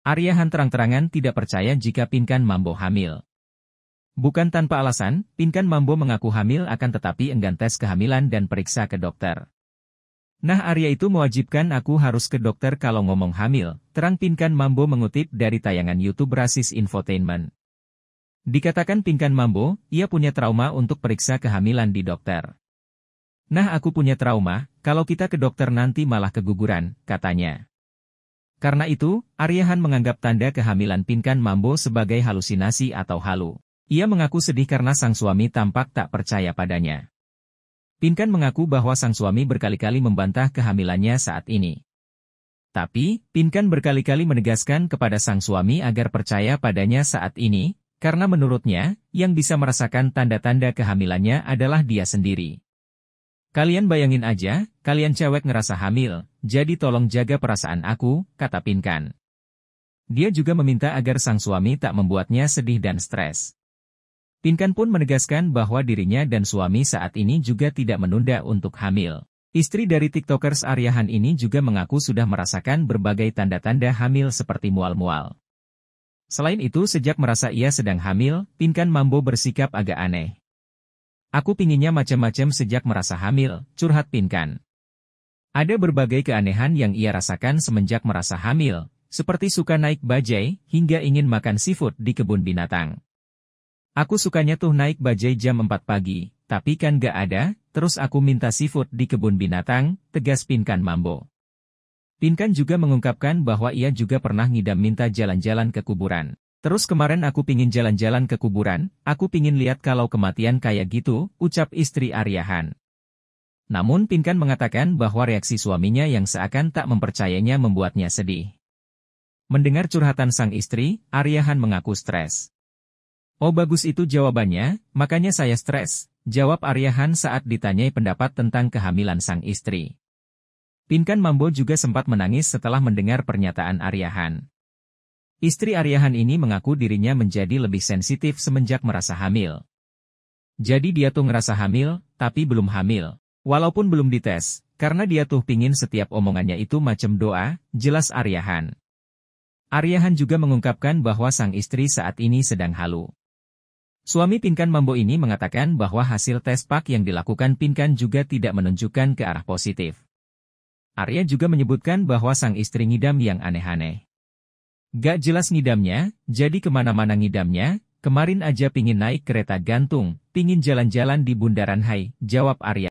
Arya Han terang-terangan tidak percaya jika Pinkan Mambo hamil. Bukan tanpa alasan, Pinkan Mambo mengaku hamil akan tetapi enggan tes kehamilan dan periksa ke dokter. Nah Arya itu mewajibkan aku harus ke dokter kalau ngomong hamil, terang Pinkan Mambo mengutip dari tayangan Youtube Rasis Infotainment. Dikatakan Pinkan Mambo, ia punya trauma untuk periksa kehamilan di dokter. Nah aku punya trauma, kalau kita ke dokter nanti malah keguguran, katanya. Karena itu, Aryahan menganggap tanda kehamilan Pinkan Mambo sebagai halusinasi atau halu. Ia mengaku sedih karena sang suami tampak tak percaya padanya. Pinkan mengaku bahwa sang suami berkali-kali membantah kehamilannya saat ini. Tapi, Pinkan berkali-kali menegaskan kepada sang suami agar percaya padanya saat ini, karena menurutnya, yang bisa merasakan tanda-tanda kehamilannya adalah dia sendiri. Kalian bayangin aja, kalian cewek ngerasa hamil, jadi tolong jaga perasaan aku, kata Pinkan. Dia juga meminta agar sang suami tak membuatnya sedih dan stres. Pinkan pun menegaskan bahwa dirinya dan suami saat ini juga tidak menunda untuk hamil. Istri dari TikTokers Aryahan ini juga mengaku sudah merasakan berbagai tanda-tanda hamil seperti mual-mual. Selain itu sejak merasa ia sedang hamil, Pinkan Mambo bersikap agak aneh. Aku pinginnya macam-macam sejak merasa hamil, curhat Pinkan. Ada berbagai keanehan yang ia rasakan semenjak merasa hamil, seperti suka naik bajai hingga ingin makan seafood di kebun binatang. Aku sukanya tuh naik bajai jam 4 pagi, tapi kan gak ada, terus aku minta seafood di kebun binatang, tegas Pinkan Mambo. Pinkan juga mengungkapkan bahwa ia juga pernah ngidam minta jalan-jalan ke kuburan. Terus kemarin aku pingin jalan-jalan ke kuburan, aku pingin lihat kalau kematian kayak gitu, ucap istri Aryahan. Namun Pinkan mengatakan bahwa reaksi suaminya yang seakan tak mempercayainya membuatnya sedih. Mendengar curhatan sang istri, Aryahan mengaku stres. Oh bagus itu jawabannya, makanya saya stres, jawab Aryahan saat ditanyai pendapat tentang kehamilan sang istri. Pinkan Mambo juga sempat menangis setelah mendengar pernyataan Aryahan. Istri Aryahan ini mengaku dirinya menjadi lebih sensitif semenjak merasa hamil. Jadi dia tuh ngerasa hamil, tapi belum hamil. Walaupun belum dites, karena dia tuh pingin setiap omongannya itu macam doa, jelas Aryahan. Aryahan juga mengungkapkan bahwa sang istri saat ini sedang halu. Suami Pinkan Mambo ini mengatakan bahwa hasil tes pak yang dilakukan Pinkan juga tidak menunjukkan ke arah positif. Arya juga menyebutkan bahwa sang istri ngidam yang aneh-aneh. Gak jelas ngidamnya, jadi kemana-mana ngidamnya, kemarin aja pingin naik kereta gantung, pingin jalan-jalan di Bundaran Hai, jawab Arya.